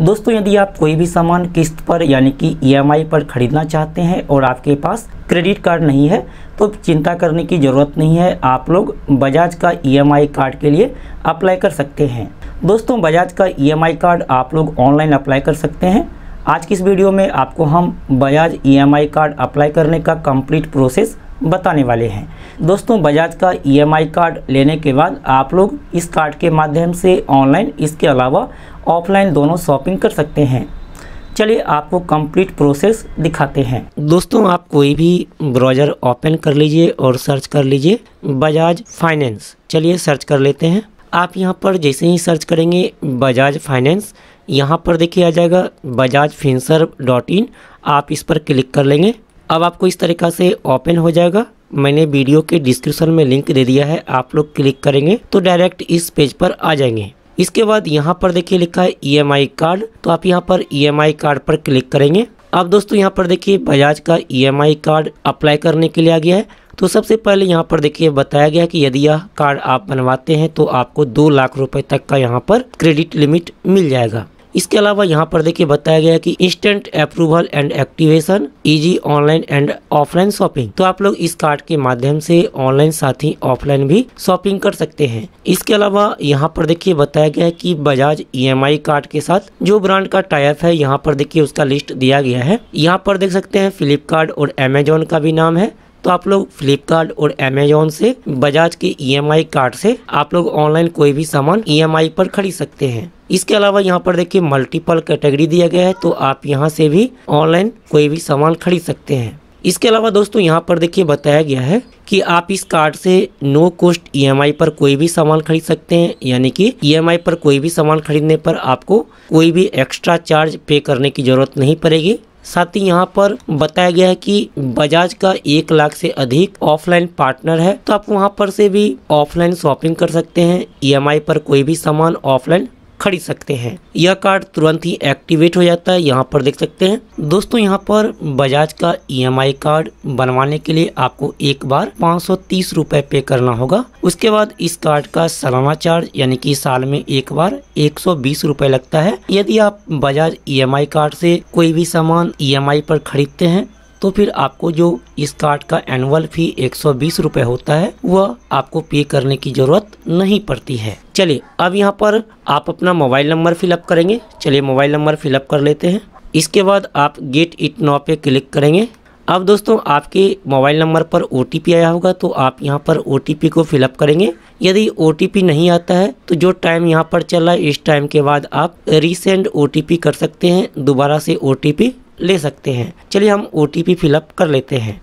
दोस्तों यदि आप कोई भी सामान किस्त पर यानी कि ई e पर ख़रीदना चाहते हैं और आपके पास क्रेडिट कार्ड नहीं है तो चिंता करने की ज़रूरत नहीं है आप लोग बजाज का ई e कार्ड के लिए अप्लाई कर सकते हैं दोस्तों बजाज का ई e कार्ड आप लोग ऑनलाइन अप्लाई कर सकते हैं आज की इस वीडियो में आपको हम बजाज ई कार्ड अप्लाई करने का कम्प्लीट प्रोसेस बताने वाले हैं दोस्तों बजाज का ईएमआई e कार्ड लेने के बाद आप लोग इस कार्ड के माध्यम से ऑनलाइन इसके अलावा ऑफलाइन दोनों शॉपिंग कर सकते हैं चलिए आपको कंप्लीट प्रोसेस दिखाते हैं दोस्तों आप कोई भी ब्राउज़र ओपन कर लीजिए और सर्च कर लीजिए बजाज फाइनेंस चलिए सर्च कर लेते हैं आप यहाँ पर जैसे ही सर्च करेंगे बजाज फाइनेंस यहाँ पर देखिए आ जाएगा बजाज फिंसर डॉट इन आप इस पर क्लिक कर लेंगे अब आपको इस तरीका से ओपन हो जाएगा मैंने वीडियो के डिस्क्रिप्शन में लिंक दे दिया है आप लोग क्लिक करेंगे तो डायरेक्ट इस पेज पर आ जाएंगे इसके बाद यहाँ पर देखिए लिखा है ई e कार्ड तो आप यहाँ पर ई e कार्ड पर क्लिक करेंगे अब दोस्तों यहाँ पर देखिए बजाज का ई कार्ड अप्लाई करने के लिए आ गया है तो सबसे पहले यहाँ पर देखिए बताया गया कि यदि यह कार्ड आप बनवाते हैं तो आपको दो लाख रुपए तक का यहाँ पर क्रेडिट लिमिट मिल जाएगा इसके अलावा यहाँ पर देखिए बताया गया कि instant approval and activation easy online and offline shopping तो आप लोग इस कार्ड के माध्यम से ऑनलाइन साथ ही ऑफलाइन भी शॉपिंग कर सकते हैं इसके अलावा यहाँ पर देखिए बताया गया है कि बजाज ई e कार्ड के साथ जो ब्रांड का टाइप है यहाँ पर देखिए उसका लिस्ट दिया गया है यहाँ पर देख सकते हैं फ्लिपकार्ट और अमेजोन का भी नाम है तो आप लोग फ्लिपकार्ट और अमेजोन से बजाज के ई e कार्ड से आप लोग ऑनलाइन कोई भी सामान ई e पर खरीद सकते हैं इसके अलावा यहाँ पर देखिए मल्टीपल कैटेगरी दिया गया है तो आप यहाँ से भी ऑनलाइन कोई भी सामान खरीद सकते हैं इसके अलावा दोस्तों यहाँ पर देखिए बताया गया है कि आप इस कार्ड से नो कॉस्ट ईएमआई पर कोई भी सामान खरीद सकते हैं यानी कि ईएमआई e पर कोई भी सामान खरीदने पर आपको कोई भी एक्स्ट्रा चार्ज पे करने की ज़रूरत नहीं पड़ेगी साथ ही यहाँ पर बताया गया है कि बजाज का एक लाख से अधिक ऑफलाइन पार्टनर है तो आप वहाँ पर से भी ऑफलाइन शॉपिंग कर सकते हैं ई e पर कोई भी सामान ऑफलाइन खरीद सकते हैं यह कार्ड तुरंत ही एक्टिवेट हो जाता है यहाँ पर देख सकते हैं दोस्तों यहाँ पर बजाज का ई e कार्ड बनवाने के लिए आपको एक बार पाँच सौ पे करना होगा उसके बाद इस कार्ड का सालाना चार्ज यानी कि साल में एक बार एक सौ लगता है यदि आप बजाज ई e कार्ड से कोई भी सामान ई e पर खरीदते हैं तो फिर आपको जो इस कार्ड का एनुअल फी एक सौ होता है वह आपको पे करने की ज़रूरत नहीं पड़ती है चलिए अब यहाँ पर आप अपना मोबाइल नंबर फिलअप करेंगे चलिए मोबाइल नंबर फिलअप कर लेते हैं इसके बाद आप गेट इट नाव पे क्लिक करेंगे अब दोस्तों आपके मोबाइल नंबर पर ओ आया होगा तो आप यहाँ पर ओ को फिलअप करेंगे यदि ओ नहीं आता है तो जो टाइम यहाँ पर चल रहा है इस टाइम के बाद आप रिसेंड ओ कर सकते हैं दोबारा से ओ ले सकते हैं चलिए हम ओ टी पी फिलअप कर लेते हैं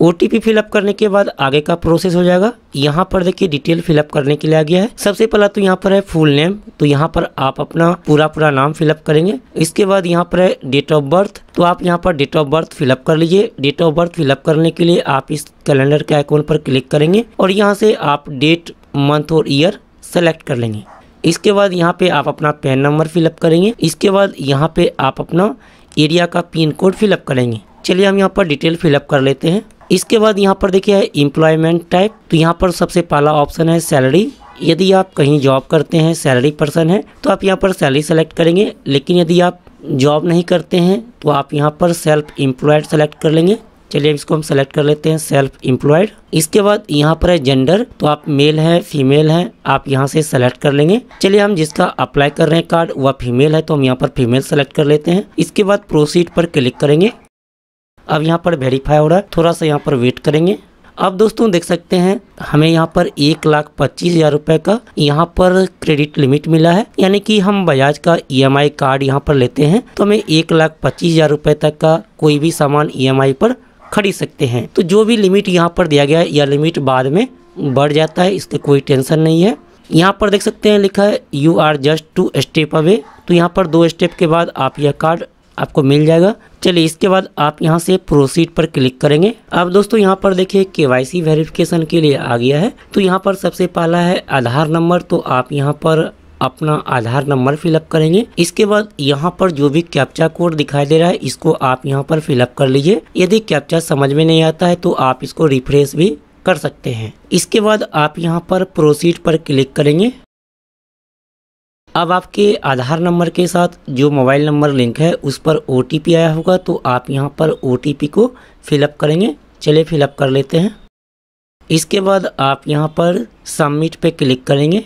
ओ टी पी फिलअप करने के बाद आगे का प्रोसेस हो जाएगा यहाँ पर देखिए डिटेल फिलअप करने के लिए आ गया है सबसे पहला तो यहाँ पर है फुल नेम तो यहाँ पर आप अपना पूरा पूरा नाम फिलअप करेंगे इसके बाद यहाँ पर है डेट ऑफ बर्थ तो आप यहाँ पर डेट ऑफ बर्थ फिलअप कर लीजिए डेट ऑफ बर्थ फिलअप करने के लिए आप इस कैलेंडर के आइकोन पर क्लिक करेंगे और यहाँ से आप डेट मंथ और ईयर सेलेक्ट कर लेंगे इसके बाद यहाँ पे आप अपना पैन नंबर फिलअप करेंगे इसके बाद यहाँ पे आप अपना एरिया का पिन कोड फिलअप करेंगे चलिए हम यहाँ पर डिटेल फिलअप कर लेते हैं इसके बाद यहाँ पर देखिए एम्प्लॉयमेंट टाइप तो यहाँ पर सबसे पहला ऑप्शन है सैलरी यदि आप कहीं जॉब करते हैं सैलरी पर्सन है तो आप यहाँ पर सैलरी सेलेक्ट करेंगे लेकिन यदि आप जॉब नहीं करते हैं तो आप यहाँ पर सेल्फ एम्प्लॉयड सेलेक्ट कर लेंगे चलिए इसको हम सेलेक्ट कर लेते हैं सेल्फ एम्प्लॉयड इसके बाद यहाँ पर है जेंडर तो आप मेल हैं फीमेल हैं आप यहाँ से सेलेक्ट कर लेंगे चलिए हम जिसका अप्लाई कर रहे हैं कार्ड वह फीमेल है तो हम यहाँ पर फीमेल सेलेक्ट कर लेते हैं इसके बाद प्रोसीड पर क्लिक करेंगे अब यहाँ पर वेरीफाई हो रहा है थोड़ा सा यहाँ पर वेट करेंगे अब दोस्तों देख सकते हैं हमें यहाँ पर एक लाख पच्चीस हजार रुपये का यहाँ पर क्रेडिट लिमिट मिला है यानी कि हम बजाज का ईएमआई e कार्ड यहाँ पर लेते हैं तो हमें एक लाख पच्चीस हजार रुपये तक का कोई भी सामान ईएमआई e पर खरीद सकते हैं तो जो भी लिमिट यहाँ पर दिया गया है या लिमिट बाद में बढ़ जाता है इसका कोई टेंशन नहीं है यहाँ पर देख सकते हैं लिखा है you are just two step away तो यहाँ पर दो स्टेप के बाद आप यह कार्ड आपको मिल जाएगा चलिए इसके बाद आप यहाँ से प्रोसीड पर क्लिक करेंगे अब दोस्तों यहाँ पर देखिए के वाई सी वेरिफिकेशन के लिए आ गया है तो यहाँ पर सबसे पहला है आधार नंबर तो आप यहाँ पर अपना आधार नंबर फिलअप करेंगे इसके बाद यहाँ पर जो भी कैप्चा कोड दिखाई दे रहा है इसको आप यहाँ पर फिलअप कर लीजिए यदि कैप्चा समझ में नहीं आता है तो आप इसको रिफ्रेश भी कर सकते हैं इसके बाद आप यहाँ पर प्रोसीड पर क्लिक करेंगे अब आपके आधार नंबर के साथ जो मोबाइल नंबर लिंक है उस पर ओ आया होगा तो आप यहाँ पर ओ को फिलअप करेंगे चले फिलअप कर लेते हैं इसके बाद आप यहाँ पर सबमिट पे क्लिक करेंगे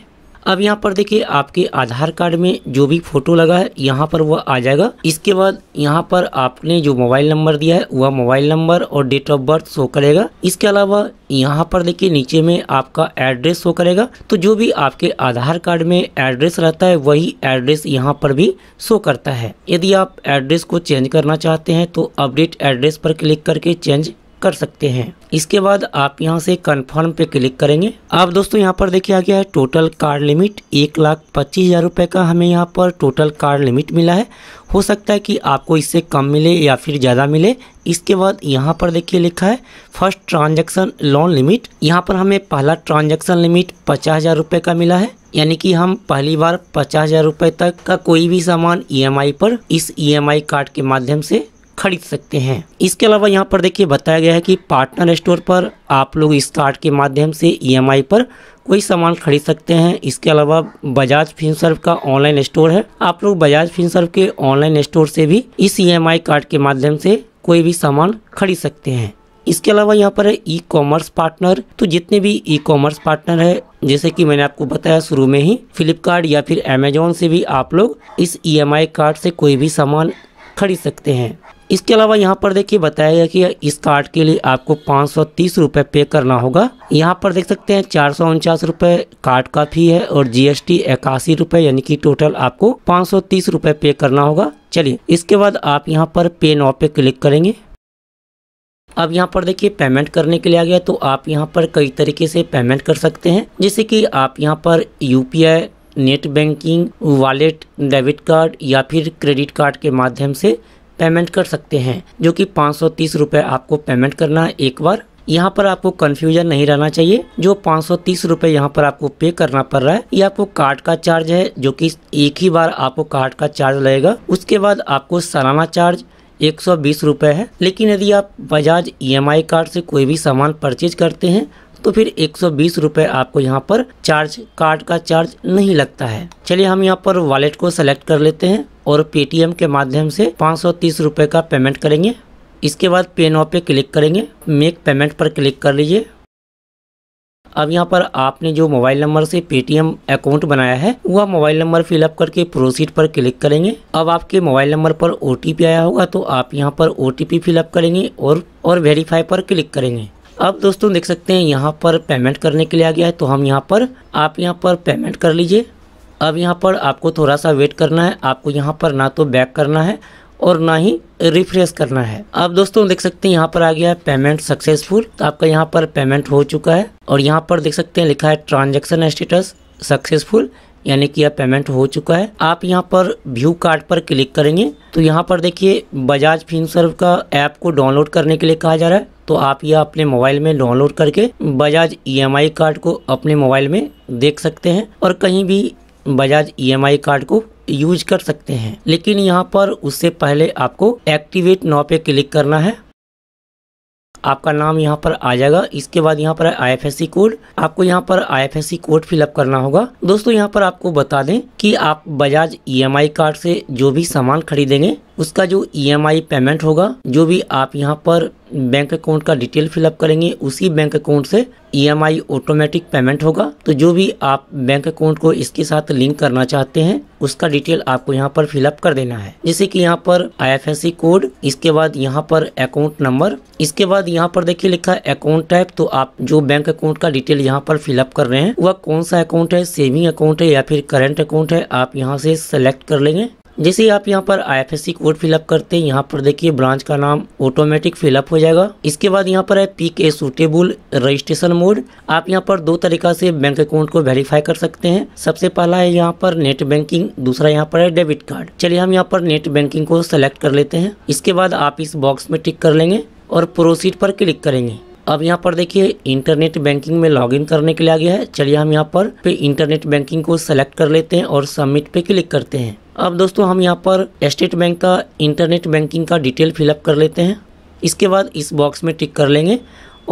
अब यहाँ पर देखिए आपके आधार कार्ड में जो भी फोटो लगा है यहाँ पर वह आ जाएगा इसके बाद यहाँ पर आपने जो मोबाइल नंबर दिया है वह मोबाइल नंबर और डेट ऑफ बर्थ शो करेगा इसके अलावा यहाँ पर देखिए नीचे में आपका एड्रेस शो करेगा तो जो भी आपके आधार कार्ड में एड्रेस रहता है वही एड्रेस यहाँ पर भी शो करता है यदि आप एड्रेस को चेंज करना चाहते हैं तो अपडेट एड्रेस पर क्लिक करके चेंज कर सकते हैं इसके बाद आप यहाँ से कन्फर्म पे क्लिक करेंगे आप दोस्तों यहाँ पर देखिए आ गया है टोटल कार्ड लिमिट एक लाख पच्चीस हज़ार रुपये का हमें यहाँ पर टोटल कार्ड लिमिट मिला है हो सकता है कि आपको इससे कम मिले या फिर ज़्यादा मिले इसके बाद यहाँ पर देखिए लिखा है फर्स्ट ट्रांजेक्शन लोन लिमिट यहाँ पर हमें पहला ट्रांजेक्शन लिमिट पचास हज़ार का मिला है यानी कि हम पहली बार पचास हज़ार रुपये तक का कोई भी सामान ईएमआई e पर इस ईएमआई e कार्ड के माध्यम से खरीद सकते हैं इसके अलावा यहाँ पर देखिए बताया गया है कि पार्टनर स्टोर पर आप लोग इस कार्ड के माध्यम से ईएमआई e पर कोई सामान खरीद सकते हैं इसके अलावा बजाज फिनसर्व का ऑनलाइन स्टोर है आप लोग बजाज फिनसर्व के ऑनलाइन स्टोर से भी इस ई e कार्ड के माध्यम से कोई भी सामान खरीद सकते हैं इसके अलावा यहाँ पर है ई कॉमर्स पार्टनर तो जितने भी ई कॉमर्स पार्टनर है जैसे कि मैंने आपको बताया शुरू में ही फ्लिपकार्ट या फिर अमेजोन से भी आप लोग इस ई e कार्ड से कोई भी सामान खरीद सकते हैं इसके अलावा यहाँ पर देखिए बताया गया कि इस कार्ड के लिए आपको पाँच सौ पे करना होगा यहाँ पर देख सकते हैं चार सौ कार्ड का फी है और जीएसटी इक्यासी रूपए यानी कि टोटल आपको पाँच सौ पे करना होगा चलिए इसके बाद आप यहाँ पर पे नॉ पे क्लिक करेंगे अब यहाँ पर देखिए पेमेंट करने के लिए आ गया तो आप यहाँ पर कई तरीके से पेमेंट कर सकते हैं जैसे कि आप यहाँ पर UPI net banking wallet debit card या फिर क्रेडिट कार्ड के माध्यम से पेमेंट कर सकते हैं जो कि पाँच सौ आपको पेमेंट करना है एक बार यहाँ पर आपको कन्फ्यूजन नहीं रहना चाहिए जो पाँच सौ तीस रूपए यहाँ पर आपको पे करना पड़ रहा है ये आपको कार्ड का चार्ज है जो कि एक ही बार आपको कार्ड का चार्ज लगेगा उसके बाद आपको सालाना चार्ज एक सौ बीस रूपए है लेकिन यदि आप बजाज ई e कार्ड से कोई भी सामान परचेज करते हैं तो फिर एक सौ आपको यहाँ पर चार्ज कार्ड का चार्ज नहीं लगता है चलिए हम यहाँ पर वॉलेट को सेलेक्ट कर लेते हैं और पेटीएम के माध्यम से पाँच सौ का पेमेंट करेंगे इसके बाद पे नाव पे क्लिक करेंगे मेक पेमेंट पर क्लिक कर लीजिए अब यहाँ पर आपने जो मोबाइल नंबर से पेटीएम अकाउंट बनाया है वह मोबाइल नंबर फिलअप करके प्रोसीड पर क्लिक करेंगे अब आपके मोबाइल नंबर पर ओ आया होगा तो आप यहाँ पर ओ फिलअप करेंगे और और वेरीफाई पर क्लिक करेंगे अब दोस्तों देख सकते हैं यहाँ पर पेमेंट करने के लिए आ गया है तो हम यहाँ पर आप यहाँ पर पेमेंट कर लीजिए अब यहाँ पर आपको थोड़ा सा वेट करना है आपको यहाँ पर ना तो बैक करना है और ना ही रिफ्रेश करना है अब दोस्तों देख सकते हैं यहाँ पर आ गया है पेमेंट सक्सेसफुल तो आपका यहाँ पर पेमेंट हो चुका है और यहाँ पर देख सकते हैं लिखा है ट्रांजेक्शन स्टेटस सक्सेसफुल यानी कि यह पेमेंट हो चुका है आप यहाँ पर व्यू कार्ड पर क्लिक करेंगे तो यहाँ पर देखिए बजाज फिन सर्व का ऐप को डाउनलोड करने के लिए कहा जा रहा है तो आप यह अपने मोबाइल में डाउनलोड करके बजाज ई e कार्ड को अपने मोबाइल में देख सकते हैं और कहीं भी बजाज ई e कार्ड को यूज कर सकते हैं लेकिन यहाँ पर उससे पहले आपको एक्टिवेट नाव पे क्लिक करना है आपका नाम यहाँ पर आ जाएगा इसके बाद यहाँ पर आईएफएससी कोड आपको यहाँ पर आईएफएससी कोड फिलअप करना होगा दोस्तों यहाँ पर आपको बता दें कि आप बजाज ई e कार्ड से जो भी सामान खरीदेंगे उसका जो ईएमआई e पेमेंट होगा जो भी आप यहाँ पर बैंक अकाउंट का डिटेल फिलअप करेंगे उसी बैंक अकाउंट से ईएमआई ऑटोमेटिक पेमेंट होगा तो जो भी आप बैंक अकाउंट को इसके साथ लिंक करना चाहते हैं उसका डिटेल आपको यहाँ पर फिलअप कर देना है जैसे कि यहाँ पर आईएफएससी कोड इसके बाद यहाँ पर अकाउंट नंबर इसके बाद यहाँ पर देखिए लिखा अकाउंट टाइप तो आप जो बैंक अकाउंट का डिटेल यहाँ पर फिलअप कर रहे हैं वह कौन सा अकाउंट है सेविंग अकाउंट है या फिर करेंट अकाउंट है आप यहाँ से सेलेक्ट कर लेंगे जैसे आप यहाँ पर I F S C code fill up करते हैं यहाँ पर देखिए ब्रांच का नाम ऑटोमेटिक फिलअप हो जाएगा इसके बाद यहाँ पर है pick a suitable registration mode आप यहाँ पर दो तरीका से बैंक अकाउंट को वेरीफाई कर सकते हैं सबसे पहला है यहाँ पर नेट बैंकिंग दूसरा यहाँ पर है डेबिट कार्ड चलिए हम यहाँ पर नेट बैंकिंग को सिलेक्ट कर लेते हैं इसके बाद आप इस बॉक्स में टिक कर लेंगे और प्रोसीड पर क्लिक करेंगे अब यहाँ पर देखिए इंटरनेट बैंकिंग में लॉगिन करने के लिए आ गया है चलिए हम यहाँ पर पे इंटरनेट बैंकिंग को सेलेक्ट कर लेते हैं और सबमिट पे क्लिक करते हैं अब दोस्तों हम यहाँ पर स्टेट बैंक का इंटरनेट बैंकिंग का डिटेल फिलअप कर लेते हैं इसके बाद इस बॉक्स में टिक कर लेंगे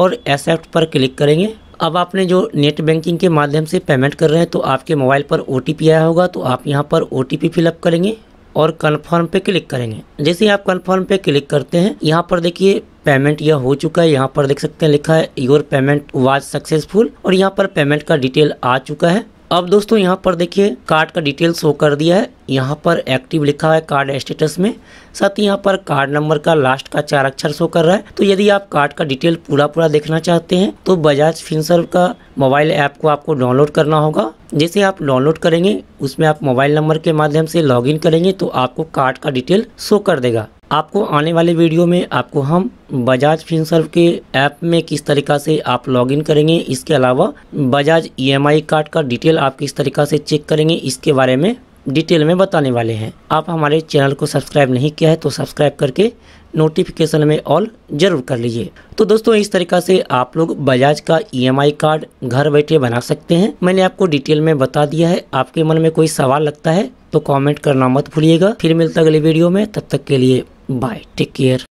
और एक्सेप्ट पर क्लिक करेंगे अब आपने जो नेट बैंकिंग के माध्यम से पेमेंट कर रहे हैं तो आपके मोबाइल पर ओ आया होगा तो आप यहाँ पर ओ फिलअप करेंगे और कन्फर्म पे क्लिक करेंगे जैसे आप कन्फर्म पे क्लिक करते हैं यहाँ पर देखिए पेमेंट यह हो चुका है यहाँ पर देख सकते हैं लिखा है योर पेमेंट वाज सक्सेसफुल और यहाँ पर पेमेंट का डिटेल आ चुका है अब दोस्तों यहाँ पर देखिए कार्ड का डिटेल शो कर दिया है यहाँ पर एक्टिव लिखा है कार्ड स्टेटस में साथ ही यहाँ पर कार्ड नंबर का लास्ट का चार अक्षर शो कर रहा है तो यदि आप कार्ड का डिटेल पूरा पूरा देखना चाहते हैं तो बजाज फिंसर का मोबाइल ऐप को आपको डाउनलोड करना होगा जैसे आप डाउनलोड करेंगे उसमें आप मोबाइल नंबर के माध्यम से लॉगिन करेंगे तो आपको कार्ड का डिटेल शो कर देगा आपको आने वाले वीडियो में आपको हम बजाज फिनसर्व के ऐप में किस तरीका से आप लॉगिन करेंगे इसके अलावा बजाज ईएमआई कार्ड का डिटेल आप किस तरीका से चेक करेंगे इसके बारे में डिटेल में बताने वाले हैं आप हमारे चैनल को सब्सक्राइब नहीं किया है तो सब्सक्राइब करके नोटिफिकेशन में ऑल जरूर कर लीजिए तो दोस्तों इस तरीका से आप लोग बजाज का ईएमआई e कार्ड घर बैठे बना सकते हैं मैंने आपको डिटेल में बता दिया है आपके मन में कोई सवाल लगता है तो कमेंट करना मत भूलिएगा फिर मिलता अगले वीडियो में तब तक के लिए बाय टेक केयर